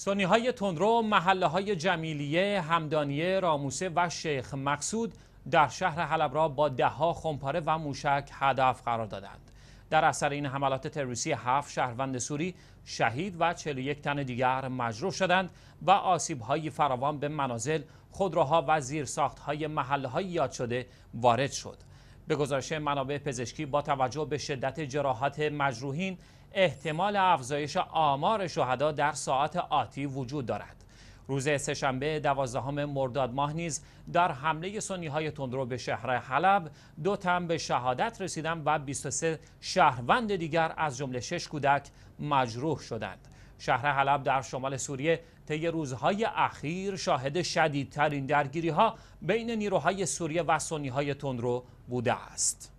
سنی های تندرو محله های جمیلیه، همدانیه، راموسه و شیخ مقصود در شهر حلب را با دهها خمپاره و موشک هدف قرار دادند. در اثر این حملات تروریستی هفت شهروند سوری شهید و 41 تن دیگر مجروح شدند و آسیب های فراوان به منازل، خودروها و زیرساخت های محله های یاد شده وارد شد. به گزارش منابع پزشکی با توجه به شدت جراحات مجروحین احتمال افزایش آمار شهدا در ساعت آتی وجود دارد. روز سهشنبه دوازدهم مرداد ماه نیز در حمله سنی های تندرو به شهر حلب دو تن به شهادت رسیدند و 23 شهروند دیگر از جمله شش کودک مجروح شدند. شهر حلب در شمال سوریه طی روزهای اخیر شاهد شدیدترین درگیری ها بین نیروهای سوریه و سنی های تندرو بوده است.